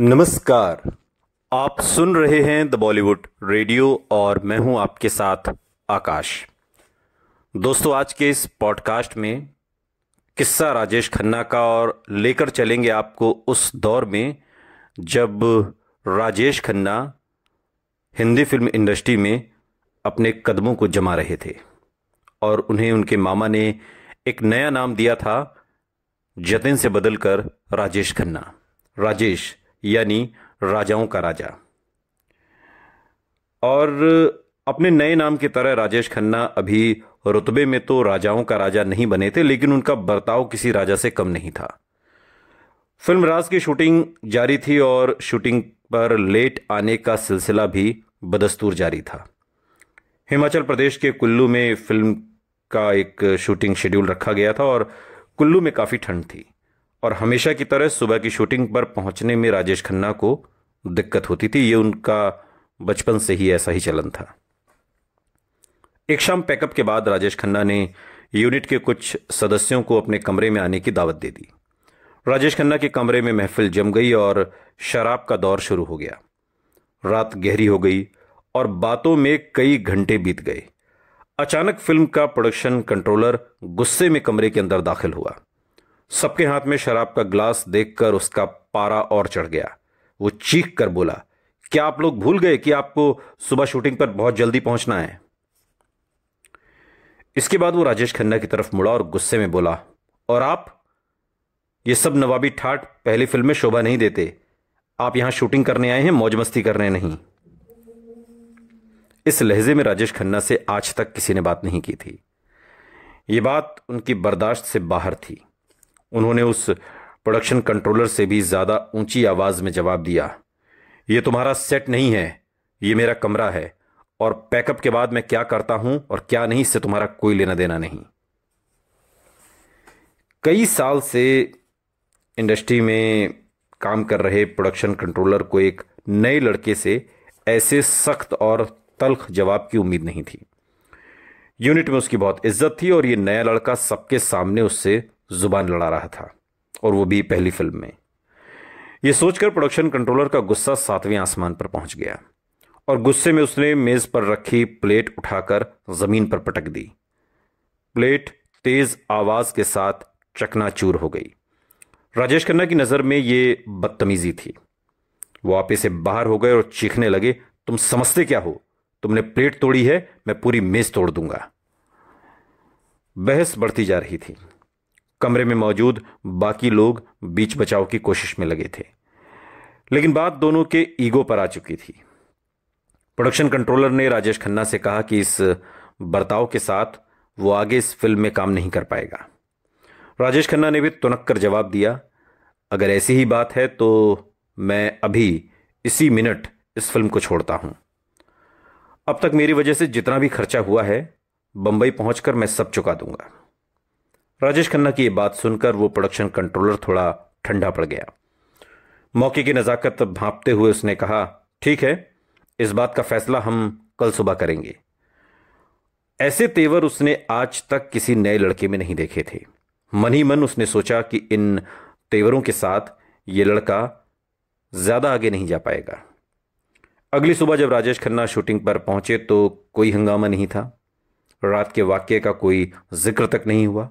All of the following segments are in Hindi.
नमस्कार आप सुन रहे हैं द बॉलीवुड रेडियो और मैं हूं आपके साथ आकाश दोस्तों आज के इस पॉडकास्ट में किस्सा राजेश खन्ना का और लेकर चलेंगे आपको उस दौर में जब राजेश खन्ना हिंदी फिल्म इंडस्ट्री में अपने कदमों को जमा रहे थे और उन्हें उनके मामा ने एक नया नाम दिया था जतिन से बदलकर राजेश खन्ना राजेश यानी राजाओं का राजा और अपने नए नाम की तरह राजेश खन्ना अभी रुतबे में तो राजाओं का राजा नहीं बने थे लेकिन उनका बर्ताव किसी राजा से कम नहीं था फिल्म राज की शूटिंग जारी थी और शूटिंग पर लेट आने का सिलसिला भी बदस्तूर जारी था हिमाचल प्रदेश के कुल्लू में फिल्म का एक शूटिंग शेड्यूल रखा गया था और कुल्लू में काफ़ी ठंड थी और हमेशा की तरह सुबह की शूटिंग पर पहुंचने में राजेश खन्ना को दिक्कत होती थी ये उनका बचपन से ही ऐसा ही चलन था एक शाम पैकअप के बाद राजेश खन्ना ने यूनिट के कुछ सदस्यों को अपने कमरे में आने की दावत दे दी राजेश खन्ना के कमरे में महफिल जम गई और शराब का दौर शुरू हो गया रात गहरी हो गई और बातों में कई घंटे बीत गए अचानक फिल्म का प्रोडक्शन कंट्रोलर गुस्से में कमरे के अंदर दाखिल हुआ सबके हाथ में शराब का ग्लास देखकर उसका पारा और चढ़ गया वो चीख कर बोला क्या आप लोग भूल गए कि आपको सुबह शूटिंग पर बहुत जल्दी पहुंचना है इसके बाद वो राजेश खन्ना की तरफ मुड़ा और गुस्से में बोला और आप ये सब नवाबी ठाट पहली फिल्म में शोभा नहीं देते आप यहां शूटिंग करने आए हैं मौज मस्ती करने नहीं इस लहजे में राजेश खन्ना से आज तक किसी ने बात नहीं की थी ये बात उनकी बर्दाश्त से बाहर थी उन्होंने उस प्रोडक्शन कंट्रोलर से भी ज़्यादा ऊंची आवाज़ में जवाब दिया ये तुम्हारा सेट नहीं है ये मेरा कमरा है और पैकअप के बाद मैं क्या करता हूं और क्या नहीं इससे तुम्हारा कोई लेना देना नहीं कई साल से इंडस्ट्री में काम कर रहे प्रोडक्शन कंट्रोलर को एक नए लड़के से ऐसे सख्त और तल्ख जवाब की उम्मीद नहीं थी यूनिट में उसकी बहुत इज्जत थी और यह नया लड़का सबके सामने उससे जुबान लड़ा रहा था और वो भी पहली फिल्म में ये सोचकर प्रोडक्शन कंट्रोलर का गुस्सा सातवें आसमान पर पहुंच गया और गुस्से में उसने मेज पर रखी प्लेट उठाकर जमीन पर पटक दी प्लेट तेज आवाज के साथ चकनाचूर हो गई राजेश खन्ना की नजर में यह बदतमीजी थी वो आपे से बाहर हो गए और चीखने लगे तुम समझते क्या हो तुमने प्लेट तोड़ी है मैं पूरी मेज तोड़ दूंगा बहस बढ़ती जा रही थी कमरे में मौजूद बाकी लोग बीच बचाव की कोशिश में लगे थे लेकिन बात दोनों के ईगो पर आ चुकी थी प्रोडक्शन कंट्रोलर ने राजेश खन्ना से कहा कि इस बर्ताव के साथ वो आगे इस फिल्म में काम नहीं कर पाएगा राजेश खन्ना ने भी तुनक कर जवाब दिया अगर ऐसी ही बात है तो मैं अभी इसी मिनट इस फिल्म को छोड़ता हूं अब तक मेरी वजह से जितना भी खर्चा हुआ है बंबई पहुंचकर मैं सब चुका दूंगा राजेश खन्ना की ये बात सुनकर वो प्रोडक्शन कंट्रोलर थोड़ा ठंडा पड़ गया मौके की नज़ाकत भांपते हुए उसने कहा ठीक है इस बात का फैसला हम कल सुबह करेंगे ऐसे तेवर उसने आज तक किसी नए लड़के में नहीं देखे थे मन ही मन उसने सोचा कि इन तेवरों के साथ ये लड़का ज़्यादा आगे नहीं जा पाएगा अगली सुबह जब राजेश खन्ना शूटिंग पर पहुंचे तो कोई हंगामा नहीं था रात के वाक्य का कोई जिक्र तक नहीं हुआ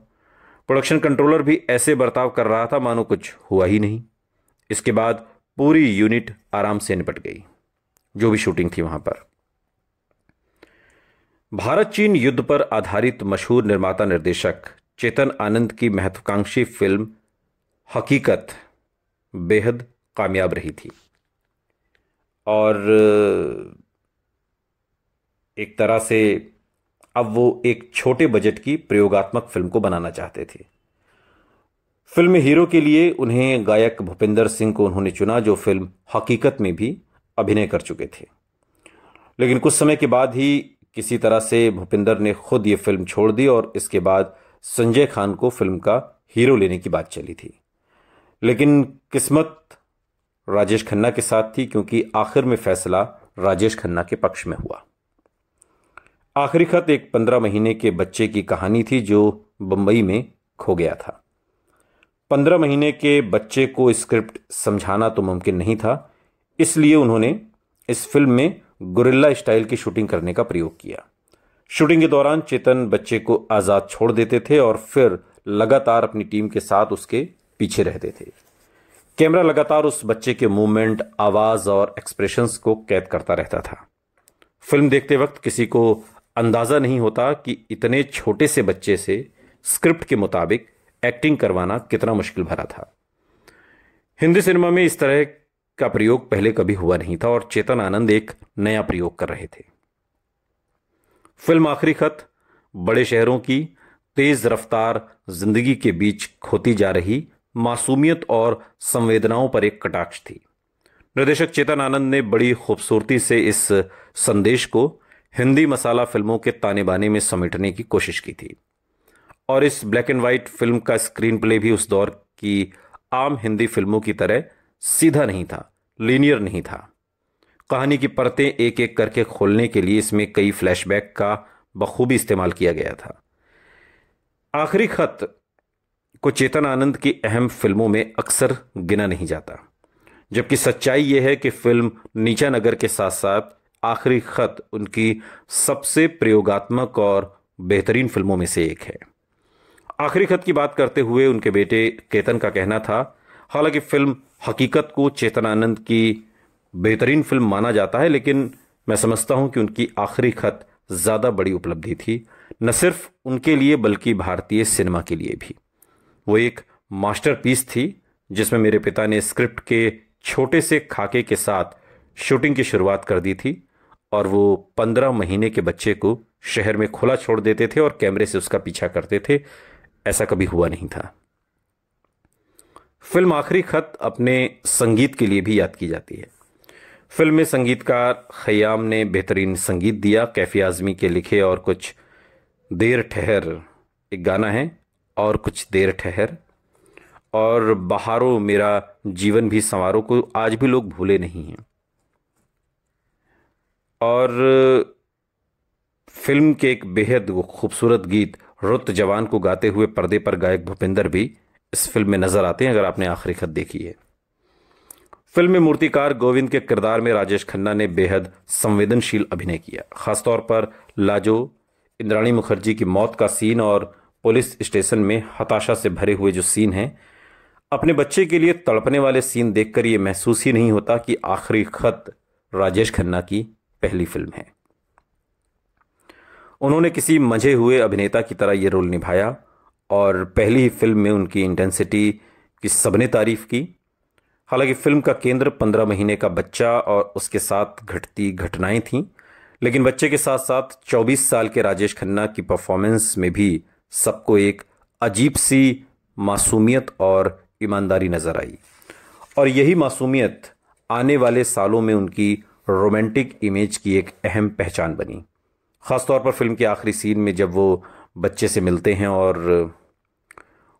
प्रोडक्शन कंट्रोलर भी ऐसे बर्ताव कर रहा था मानो कुछ हुआ ही नहीं इसके बाद पूरी यूनिट आराम से निपट गई जो भी शूटिंग थी वहां पर भारत चीन युद्ध पर आधारित मशहूर निर्माता निर्देशक चेतन आनंद की महत्वाकांक्षी फिल्म हकीकत बेहद कामयाब रही थी और एक तरह से अब वो एक छोटे बजट की प्रयोगात्मक फिल्म को बनाना चाहते थे फिल्म हीरो के लिए उन्हें गायक भूपेंद्र सिंह को उन्होंने चुना जो फिल्म हकीकत में भी अभिनय कर चुके थे लेकिन कुछ समय के बाद ही किसी तरह से भूपेंद्र ने खुद ये फिल्म छोड़ दी और इसके बाद संजय खान को फिल्म का हीरो लेने की बात चली थी लेकिन किस्मत राजेश खन्ना के साथ थी क्योंकि आखिर में फैसला राजेश खन्ना के पक्ष में हुआ आखिरी खत एक पंद्रह महीने के बच्चे की कहानी थी जो बंबई में खो गया था पंद्रह महीने के बच्चे को स्क्रिप्ट समझाना तो मुमकिन नहीं था इसलिए उन्होंने इस फिल्म में गुरिल्ला स्टाइल की शूटिंग करने का प्रयोग किया शूटिंग के दौरान चेतन बच्चे को आज़ाद छोड़ देते थे और फिर लगातार अपनी टीम के साथ उसके पीछे रहते थे कैमरा लगातार उस बच्चे के मूवमेंट आवाज़ और एक्सप्रेशंस को कैद करता रहता था फिल्म देखते वक्त किसी को अंदाज़ा नहीं होता कि इतने छोटे से बच्चे से स्क्रिप्ट के मुताबिक एक्टिंग करवाना कितना मुश्किल भरा था हिंदी सिनेमा में इस तरह का प्रयोग पहले कभी हुआ नहीं था और चेतन आनंद एक नया प्रयोग कर रहे थे फिल्म आखिरी खत बड़े शहरों की तेज रफ्तार जिंदगी के बीच खोती जा रही मासूमियत और संवेदनाओं पर एक कटाक्ष थी निर्देशक चेतन आनंद ने बड़ी खूबसूरती से इस संदेश को हिंदी मसाला फिल्मों के ताने बाने में समेटने की कोशिश की थी और इस ब्लैक एंड वाइट फिल्म का स्क्रीन प्ले भी उस दौर की आम हिंदी फिल्मों की तरह सीधा नहीं था लीनियर नहीं था कहानी की परतें एक एक करके खोलने के लिए इसमें कई फ्लैशबैक का बखूबी इस्तेमाल किया गया था आखिरी खत को चेतन आनंद की अहम फिल्मों में अक्सर गिना नहीं जाता जबकि सच्चाई यह है कि फिल्म नीचा नगर के साथ साथ आखिरी खत उनकी सबसे प्रयोगात्मक और बेहतरीन फिल्मों में से एक है आखिरी खत की बात करते हुए उनके बेटे केतन का कहना था हालांकि फिल्म हकीकत को चेतनानंद की बेहतरीन फिल्म माना जाता है लेकिन मैं समझता हूं कि उनकी आखिरी खत ज़्यादा बड़ी उपलब्धि थी न सिर्फ उनके लिए बल्कि भारतीय सिनेमा के लिए भी वो एक मास्टरपीस थी जिसमें मेरे पिता ने स्क्रिप्ट के छोटे से खाके के साथ शूटिंग की शुरुआत कर दी थी और वो पंद्रह महीने के बच्चे को शहर में खुला छोड़ देते थे और कैमरे से उसका पीछा करते थे ऐसा कभी हुआ नहीं था फिल्म आखिरी खत अपने संगीत के लिए भी याद की जाती है फिल्म में संगीतकार खयाम ने बेहतरीन संगीत दिया कैफी आजमी के लिखे और कुछ देर ठहर एक गाना है और कुछ देर ठहर और बहारो मेरा जीवन भी संवारों को आज भी लोग भूले नहीं हैं और फिल्म के एक बेहद खूबसूरत गीत रुत जवान को गाते हुए पर्दे पर गायक भूपिंदर भी इस फिल्म में नज़र आते हैं अगर आपने आखिरी खत देखी है फिल्म में मूर्तिकार गोविंद के किरदार में राजेश खन्ना ने बेहद संवेदनशील अभिनय किया खासतौर पर लाजो इंद्राणी मुखर्जी की मौत का सीन और पुलिस स्टेशन में हताशा से भरे हुए जो सीन हैं अपने बच्चे के लिए तड़पने वाले सीन देखकर यह महसूस ही नहीं होता कि आखिरी खत राजेश खन्ना की पहली फिल्म है उन्होंने किसी मझे हुए अभिनेता की तरह ये रोल निभाया और पहली ही फिल्म में उनकी इंटेंसिटी की सबने तारीफ की हालांकि फिल्म का केंद्र पंद्रह महीने का बच्चा और उसके साथ घटती घटनाएं थीं लेकिन बच्चे के साथ साथ 24 साल के राजेश खन्ना की परफॉर्मेंस में भी सबको एक अजीब सी मासूमियत और ईमानदारी नज़र आई और यही मासूमियत आने वाले सालों में उनकी रोमांटिक इमेज की एक अहम पहचान बनी ख़ासतौर पर फिल्म के आखिरी सीन में जब वो बच्चे से मिलते हैं और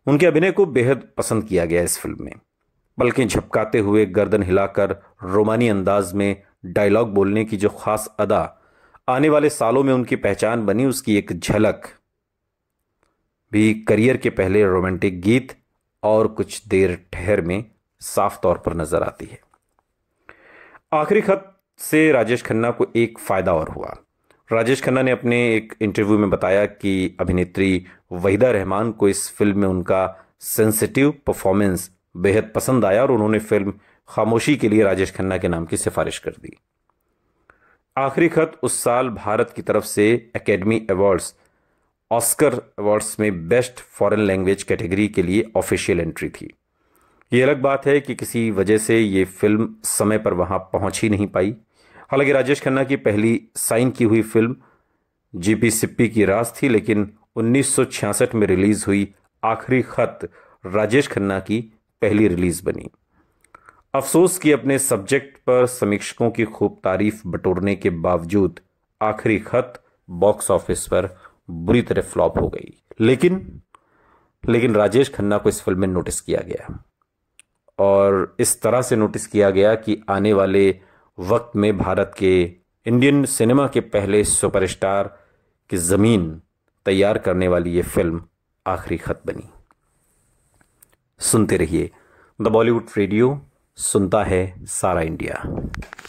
उनके अभिनय को बेहद पसंद किया गया इस फिल्म में बल्कि झपकाते हुए गर्दन हिलाकर रोमानी अंदाज में डायलॉग बोलने की जो खास अदा आने वाले सालों में उनकी पहचान बनी उसकी एक झलक भी करियर के पहले रोमांटिक गीत और कुछ देर ठहर में साफ तौर पर नजर आती है आखिरी खत से राजेश खन्ना को एक फ़ायदा और हुआ राजेश खन्ना ने अपने एक इंटरव्यू में बताया कि अभिनेत्री वहीदा रहमान को इस फिल्म में उनका सेंसिटिव परफॉर्मेंस बेहद पसंद आया और उन्होंने फिल्म खामोशी के लिए राजेश खन्ना के नाम की सिफारिश कर दी आखिरी खत उस साल भारत की तरफ से एकेडमी अवार्ड्स ऑस्कर अवार्ड्स में बेस्ट फॉरेन लैंग्वेज कैटेगरी के लिए ऑफिशियल एंट्री थी ये अलग बात है कि किसी वजह से ये फिल्म समय पर वहां पहुंच ही नहीं पाई हालांकि राजेश खन्ना की पहली साइन की हुई फिल्म जीपी सिप्पी की रास थी लेकिन 1966 में रिलीज हुई आखिरी खत राजेश खन्ना की पहली रिलीज बनी अफसोस कि अपने सब्जेक्ट पर समीक्षकों की खूब तारीफ बटोरने के बावजूद आखिरी खत बॉक्स ऑफिस पर बुरी तरह फ्लॉप हो गई लेकिन लेकिन राजेश खन्ना को इस फिल्म में नोटिस किया गया और इस तरह से नोटिस किया गया कि आने वाले वक्त में भारत के इंडियन सिनेमा के पहले सुपरस्टार की ज़मीन तैयार करने वाली ये फिल्म आखिरी खत बनी सुनते रहिए द बॉलीवुड रेडियो सुनता है सारा इंडिया